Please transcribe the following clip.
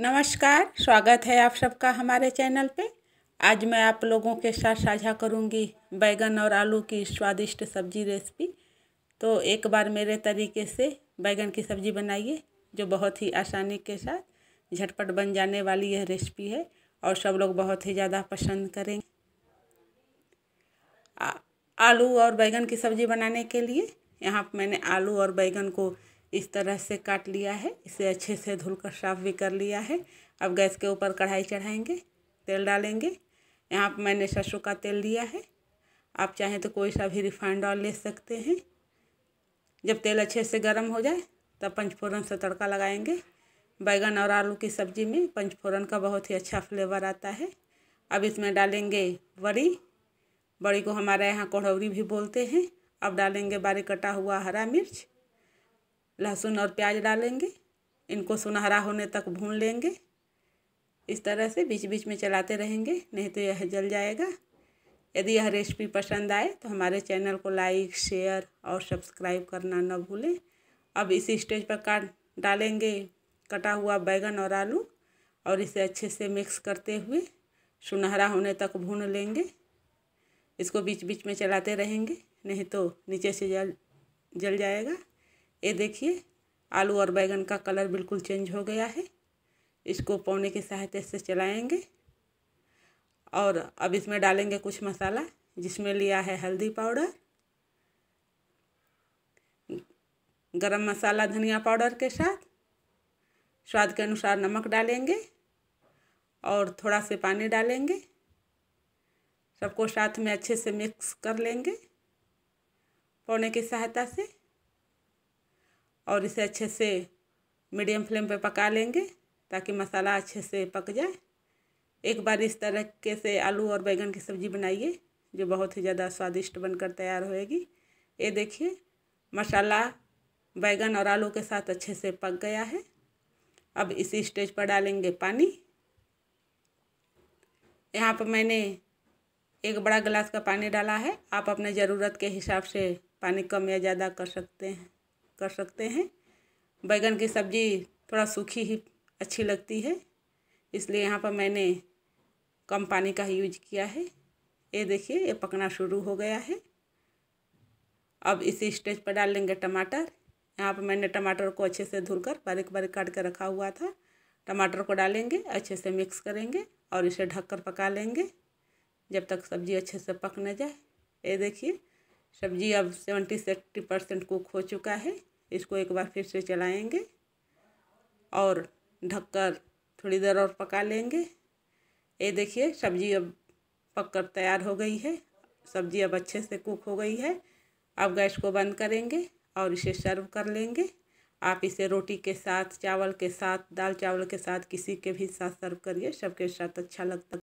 नमस्कार स्वागत है आप सबका हमारे चैनल पे आज मैं आप लोगों के साथ साझा करूंगी बैगन और आलू की स्वादिष्ट सब्जी रेसिपी तो एक बार मेरे तरीके से बैगन की सब्जी बनाइए जो बहुत ही आसानी के साथ झटपट बन जाने वाली यह रेसिपी है और सब लोग बहुत ही ज़्यादा पसंद करेंगे आलू और बैंगन की सब्जी बनाने के लिए यहाँ मैंने आलू और बैंगन को इस तरह से काट लिया है इसे अच्छे से धुलकर साफ भी कर लिया है अब गैस के ऊपर कढ़ाई चढ़ाएंगे तेल डालेंगे यहाँ पर मैंने सरसों का तेल लिया है आप चाहें तो कोई सा भी रिफाइंड ऑयल ले सकते हैं जब तेल अच्छे से गर्म हो जाए तब पंचफोरन से तड़का लगाएंगे बैगन और आलू की सब्ज़ी में पंचफोरन का बहुत ही अच्छा फ्लेवर आता है अब इसमें डालेंगे बड़ी बड़ी को हमारे यहाँ कोढ़ौरी भी बोलते हैं अब डालेंगे बारीक कटा हुआ हरा मिर्च लहसुन और प्याज डालेंगे इनको सुनहरा होने तक भून लेंगे इस तरह से बीच बीच में चलाते रहेंगे नहीं तो यह जल जाएगा यदि यह रेसिपी पसंद आए तो हमारे चैनल को लाइक शेयर और सब्सक्राइब करना न भूलें अब इसी स्टेज पर काट डालेंगे कटा हुआ बैगन और आलू और इसे अच्छे से मिक्स करते हुए सुनहरा होने तक भून लेंगे इसको बीच बीच में चलाते रहेंगे नहीं तो नीचे से जल जल जाएगा ये देखिए आलू और बैंगन का कलर बिल्कुल चेंज हो गया है इसको पौने की सहायता से चलाएंगे और अब इसमें डालेंगे कुछ मसाला जिसमें लिया है हल्दी पाउडर गरम मसाला धनिया पाउडर के साथ स्वाद के अनुसार नमक डालेंगे और थोड़ा से पानी डालेंगे सबको साथ में अच्छे से मिक्स कर लेंगे पौने की सहायता से और इसे अच्छे से मीडियम फ्लेम पे पका लेंगे ताकि मसाला अच्छे से पक जाए एक बार इस तरह के से आलू और बैंगन की सब्ज़ी बनाइए जो बहुत ही ज़्यादा स्वादिष्ट बनकर तैयार होएगी ये देखिए मसाला बैंगन और आलू के साथ अच्छे से पक गया है अब इसी स्टेज पर डालेंगे पानी यहाँ पर मैंने एक बड़ा गिलास का पानी डाला है आप अपने ज़रूरत के हिसाब से पानी कम या ज़्यादा कर सकते हैं कर सकते हैं बैगन की सब्ज़ी थोड़ा सूखी ही अच्छी लगती है इसलिए यहाँ पर मैंने कम पानी का यूज किया है ये देखिए ये पकना शुरू हो गया है अब इसी स्टेज पर डाल लेंगे टमाटर यहाँ पर मैंने टमाटर को अच्छे से धुलकर बारीक बारीक काट कर रखा हुआ था टमाटर को डालेंगे अच्छे से मिक्स करेंगे और इसे ढककर पका लेंगे जब तक सब्ज़ी अच्छे से पक न जाए ये देखिए सब्जी अब सेवेंटी एट्टी परसेंट कुक हो चुका है इसको एक बार फिर से चलाएंगे और ढककर थोड़ी देर और पका लेंगे ये देखिए सब्जी अब पककर तैयार हो गई है सब्जी अब अच्छे से कुक हो गई है अब गैस को बंद करेंगे और इसे सर्व कर लेंगे आप इसे रोटी के साथ चावल के साथ दाल चावल के साथ किसी के भी साथ सर्व करिए सबके साथ अच्छा लगता